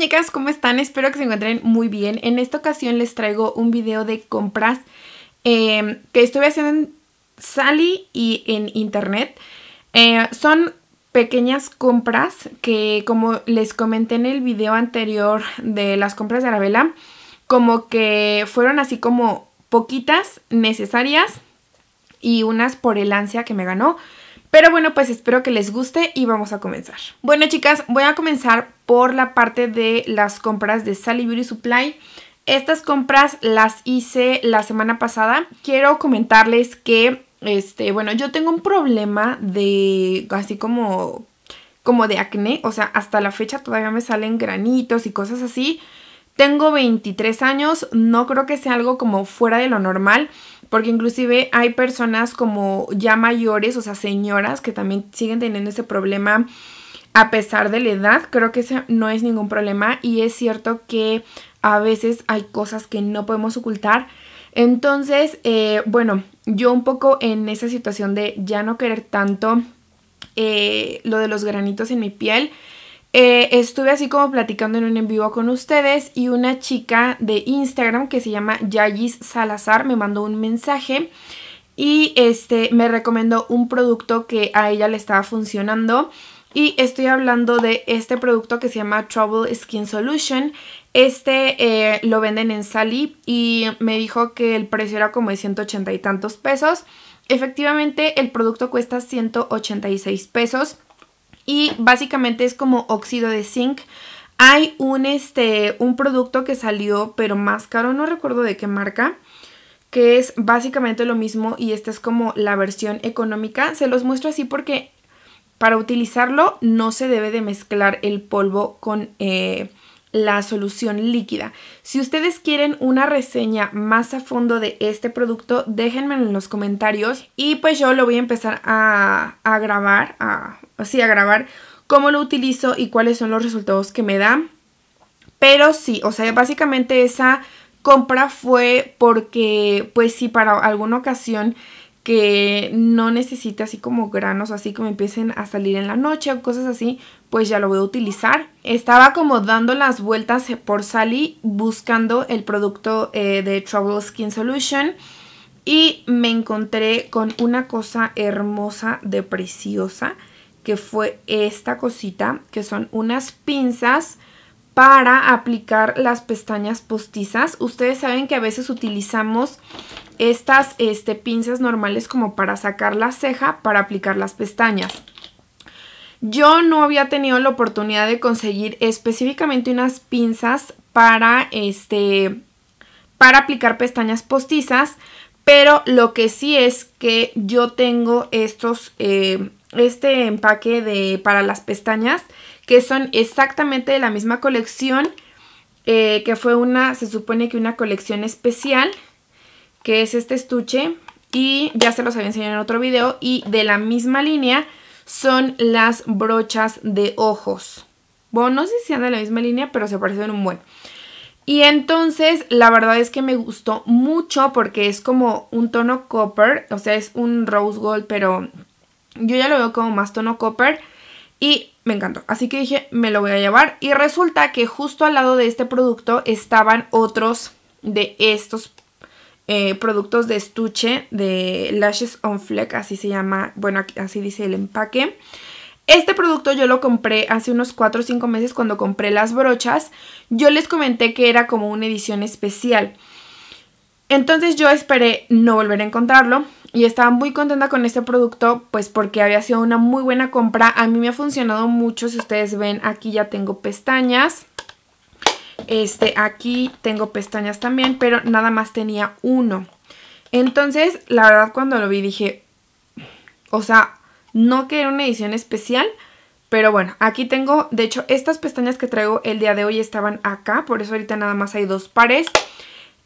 muñecas, ¿cómo están? Espero que se encuentren muy bien. En esta ocasión les traigo un video de compras em, que estuve haciendo en Sally y en internet. Eh, son pequeñas compras que como les comenté en el video anterior de las compras de Arabella, como que fueron así como poquitas necesarias y unas por el ansia que me ganó. Pero bueno, pues espero que les guste y vamos a comenzar. Bueno chicas, voy a comenzar por la parte de las compras de Sally Beauty Supply. Estas compras las hice la semana pasada. Quiero comentarles que, este, bueno, yo tengo un problema de así como, como de acné. O sea, hasta la fecha todavía me salen granitos y cosas así. Tengo 23 años, no creo que sea algo como fuera de lo normal, porque inclusive hay personas como ya mayores, o sea, señoras que también siguen teniendo ese problema a pesar de la edad. Creo que ese no es ningún problema y es cierto que a veces hay cosas que no podemos ocultar. Entonces, eh, bueno, yo un poco en esa situación de ya no querer tanto eh, lo de los granitos en mi piel, eh, estuve así como platicando en un en vivo con ustedes y una chica de Instagram que se llama Yagis Salazar me mandó un mensaje y este me recomendó un producto que a ella le estaba funcionando y estoy hablando de este producto que se llama Trouble Skin Solution. Este eh, lo venden en Sally y me dijo que el precio era como de 180 y tantos pesos. Efectivamente el producto cuesta 186 pesos y básicamente es como óxido de zinc. Hay un, este, un producto que salió, pero más caro, no recuerdo de qué marca, que es básicamente lo mismo y esta es como la versión económica. Se los muestro así porque para utilizarlo no se debe de mezclar el polvo con eh, la solución líquida. Si ustedes quieren una reseña más a fondo de este producto, déjenme en los comentarios y pues yo lo voy a empezar a, grabar, así a grabar cómo lo utilizo y cuáles son los resultados que me da. Pero sí, o sea, básicamente esa compra fue porque pues si para alguna ocasión que no necesite así como granos, así como empiecen a salir en la noche o cosas así, pues ya lo voy a utilizar. Estaba como dando las vueltas por Sally buscando el producto eh, de Trouble Skin Solution y me encontré con una cosa hermosa de preciosa que fue esta cosita que son unas pinzas para aplicar las pestañas postizas. Ustedes saben que a veces utilizamos estas este, pinzas normales como para sacar la ceja para aplicar las pestañas. Yo no había tenido la oportunidad de conseguir específicamente unas pinzas para este para aplicar pestañas postizas, pero lo que sí es que yo tengo estos eh, este empaque de para las pestañas que son exactamente de la misma colección eh, que fue una se supone que una colección especial que es este estuche y ya se los había enseñado en otro video y de la misma línea son las brochas de ojos. Bueno, no sé si sean de la misma línea, pero se parecen un buen. Y entonces la verdad es que me gustó mucho porque es como un tono copper, o sea es un rose gold, pero yo ya lo veo como más tono copper y me encantó. Así que dije, me lo voy a llevar y resulta que justo al lado de este producto estaban otros de estos eh, productos de estuche de Lashes on Fleck, así se llama, bueno, así dice el empaque. Este producto yo lo compré hace unos 4 o 5 meses cuando compré las brochas. Yo les comenté que era como una edición especial. Entonces yo esperé no volver a encontrarlo y estaba muy contenta con este producto pues porque había sido una muy buena compra. A mí me ha funcionado mucho, si ustedes ven aquí ya tengo pestañas. Este, aquí tengo pestañas también, pero nada más tenía uno. Entonces, la verdad cuando lo vi dije, o sea, no que era una edición especial, pero bueno, aquí tengo, de hecho, estas pestañas que traigo el día de hoy estaban acá, por eso ahorita nada más hay dos pares.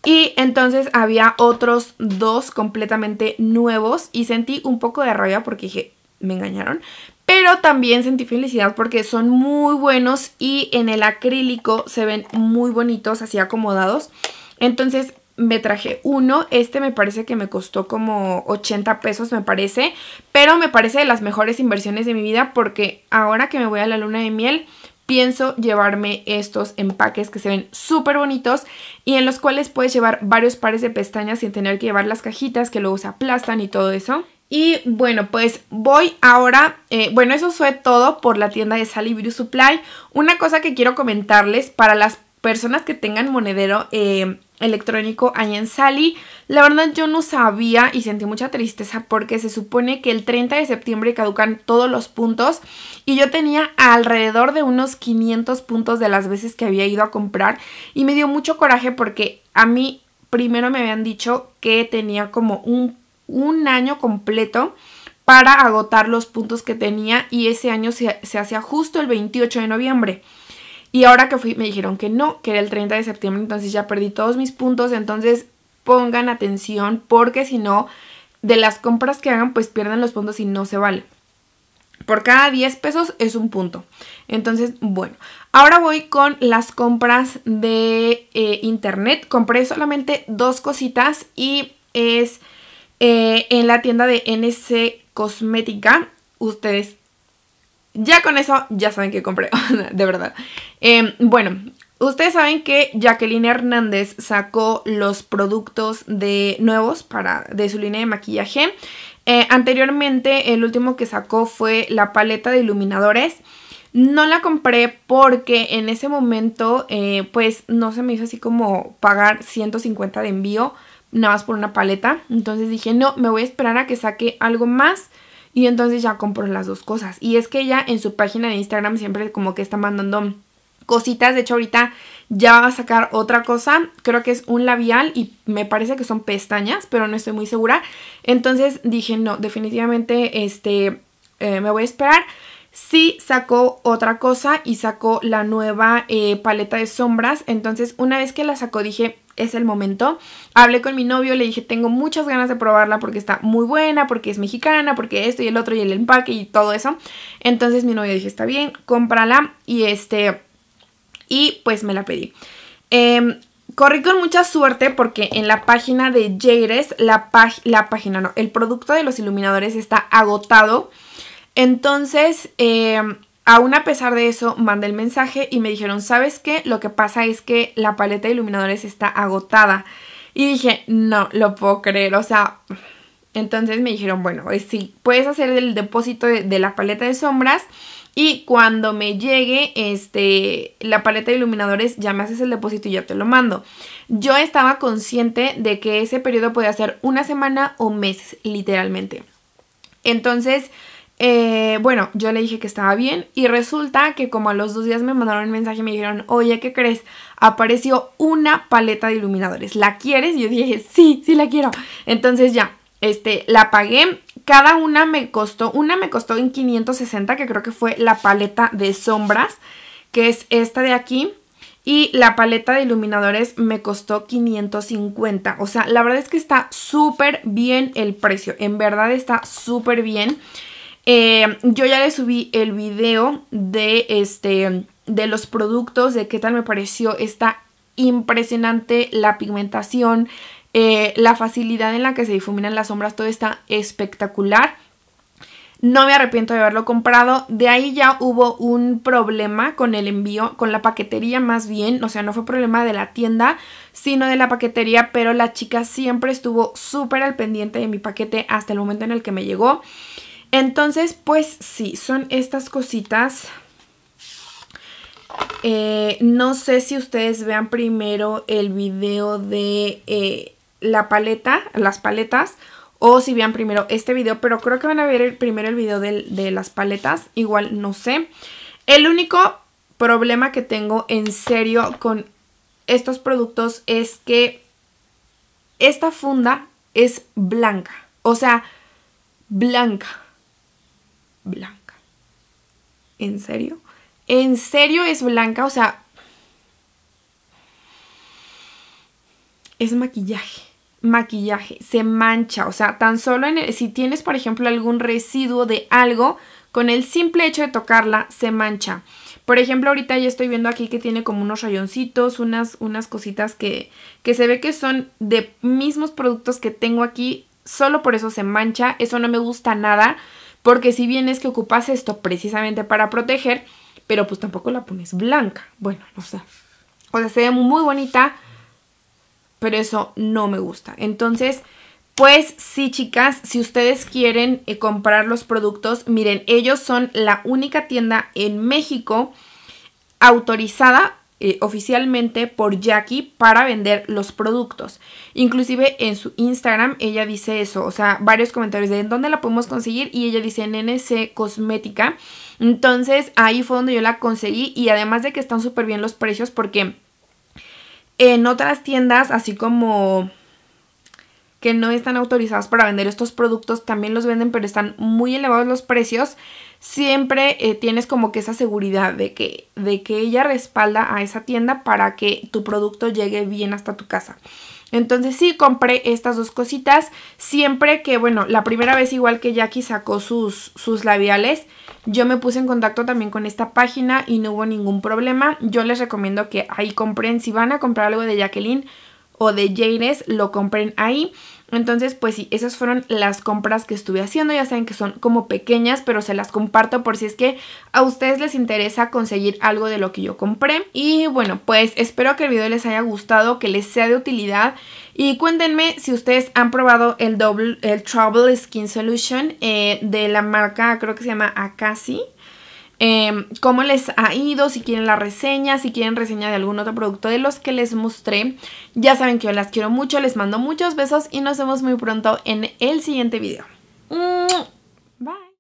Y entonces había otros dos completamente nuevos y sentí un poco de rabia porque dije, me engañaron pero también sentí felicidad porque son muy buenos y en el acrílico se ven muy bonitos, así acomodados. Entonces me traje uno, este me parece que me costó como 80 pesos me parece, pero me parece de las mejores inversiones de mi vida porque ahora que me voy a la luna de miel pienso llevarme estos empaques que se ven súper bonitos y en los cuales puedes llevar varios pares de pestañas sin tener que llevar las cajitas que luego se aplastan y todo eso. Y bueno, pues voy ahora, eh, bueno, eso fue todo por la tienda de Sally Supply. Una cosa que quiero comentarles para las personas que tengan monedero eh, electrónico ahí en Sally, la verdad yo no sabía y sentí mucha tristeza porque se supone que el 30 de septiembre caducan todos los puntos y yo tenía alrededor de unos 500 puntos de las veces que había ido a comprar y me dio mucho coraje porque a mí primero me habían dicho que tenía como un un año completo para agotar los puntos que tenía y ese año se, hacía justo el 28 de noviembre. Y ahora que fui me dijeron que no, que era el 30 de septiembre, entonces ya perdí todos mis puntos, entonces pongan atención porque si no, de las compras que hagan pues pierden los puntos y no se vale. Por cada 10 pesos es un punto. Entonces, bueno, ahora voy con las compras de eh, internet. Compré solamente dos cositas y es eh, en la tienda de NC Cosmética. Ustedes ya con eso ya saben que compré, de verdad. Em, bueno, ustedes saben que Jacqueline Hernández sacó los productos de nuevos para, de su línea de maquillaje. Eh, anteriormente, el último que sacó fue la paleta de iluminadores. No la compré porque en ese momento, eh, pues no se me hizo así como pagar 150 de envío nada más por una paleta. Entonces dije, no, me voy a esperar a que saque algo más. Y entonces ya compro las dos cosas. Y es que ella en su página de Instagram siempre como que está mandando cositas. De hecho, ahorita ya va a sacar otra cosa. Creo que es un labial y me parece que son pestañas, pero no estoy muy segura. Entonces dije, no, definitivamente este, eh, me voy a esperar. Sí sacó otra cosa y sacó la nueva eh, paleta de sombras. Entonces una vez que la sacó dije, es el momento. Hablé con mi novio, le dije, tengo muchas ganas de probarla porque está muy buena, porque es mexicana, porque esto y el otro y el empaque y todo eso. Entonces mi novio dije, está bien, cómprala y este, y pues me la pedí. Em, corrí con mucha suerte porque en la página de Jaires, la, la página, no, el producto de los iluminadores está agotado. Entonces, em, Aún a pesar de eso, mandé el mensaje y me dijeron, ¿sabes qué? Lo que pasa es que la paleta de iluminadores está agotada. Y dije, no, lo puedo creer, o sea... Entonces me dijeron, bueno, si eh, sí, puedes hacer el depósito de, la paleta de sombras y cuando me llegue este, la paleta de iluminadores, ya me haces el depósito y ya te lo mando. Yo estaba consciente de que ese periodo podía ser una semana o meses, literalmente. Entonces, eh, bueno, yo le dije que estaba bien y resulta que como a los dos días me mandaron un mensaje y me dijeron, oye, ¿qué crees? Apareció una paleta de iluminadores, ¿la quieres? Y yo dije, sí, sí la quiero. Entonces ya, este, la pagué. Cada una me costó, una me costó en 560, que creo que fue la paleta de sombras, que es esta de aquí. Y la paleta de iluminadores me costó 550. O sea, la verdad es que está súper bien el precio. En verdad está súper bien. Eh, yo ya le subí el video de este de los productos, de qué tal me pareció. Está impresionante la pigmentación, eh, la facilidad en la que se difuminan las sombras, todo está espectacular. No me arrepiento de haberlo comprado. De ahí ya hubo un problema con el envío, con la paquetería más bien. O sea, no fue problema de la tienda, sino de la paquetería. Pero la chica siempre estuvo súper al pendiente de mi paquete hasta el momento en el que me llegó. Entonces, pues sí, son estas cositas. Eh, no sé si ustedes vean primero el video de eh, la paleta, las paletas, o si vean primero este video, pero creo que van a ver primero el video de las paletas, igual no sé. El único problema que tengo en serio con estos productos es que esta funda es blanca, o sea, blanca blanca. ¿En serio? ¿En serio es blanca? O sea, es maquillaje. Maquillaje, se mancha, o sea, tan solo si tienes, por ejemplo, algún residuo de algo, con el simple hecho de tocarla se mancha. Por ejemplo, ahorita ya estoy viendo aquí que tiene como unos rayoncitos, unas, unas cositas que, que se ve que son de mismos productos que tengo aquí, solo por eso se mancha, eso no me gusta nada. Porque si bien es que ocupas esto precisamente para proteger, pero pues tampoco la pones blanca. Bueno, no sé. O sea, se ve muy bonita, pero eso no me gusta. Entonces, pues sí, chicas, si ustedes quieren eh, comprar los productos, miren, ellos son la única tienda en México autorizada eh, oficialmente por Jackie para vender los productos. Inclusive en su Instagram ella dice eso, o sea, varios comentarios de en dónde la podemos conseguir y ella dice en NC Cosmética. Entonces ahí fue donde yo la conseguí y además de que están súper bien los precios porque en otras tiendas, así como que no están autorizadas para vender estos productos, también los venden, pero están muy elevados los precios, siempre eh, tienes como que esa seguridad de que, de que ella respalda a esa tienda para que tu producto llegue bien hasta tu casa. Entonces sí, compré estas dos cositas. Siempre que, bueno, la primera vez igual que Jackie sacó sus, sus labiales, yo me puse en contacto también con esta página y no hubo ningún problema. Yo les recomiendo que ahí compren, si van a comprar algo de Jacqueline o de Janes, lo compren ahí. Entonces, pues sí, esas fueron las compras que estuve haciendo. Ya saben que son como pequeñas, pero se las comparto por si es que a ustedes les interesa conseguir algo de lo que yo compré. Y bueno, pues espero que el video les haya gustado, que les sea de utilidad. Y cuéntenme si ustedes han probado el, el Trouble Skin Solution eh, de la marca, creo que se llama Akasi. Em, cómo les ha ido, si quieren la reseña, si quieren reseña de algún otro producto de los que les mostré. Ya saben que yo las quiero mucho, les mando muchos besos y nos vemos muy pronto en el siguiente video.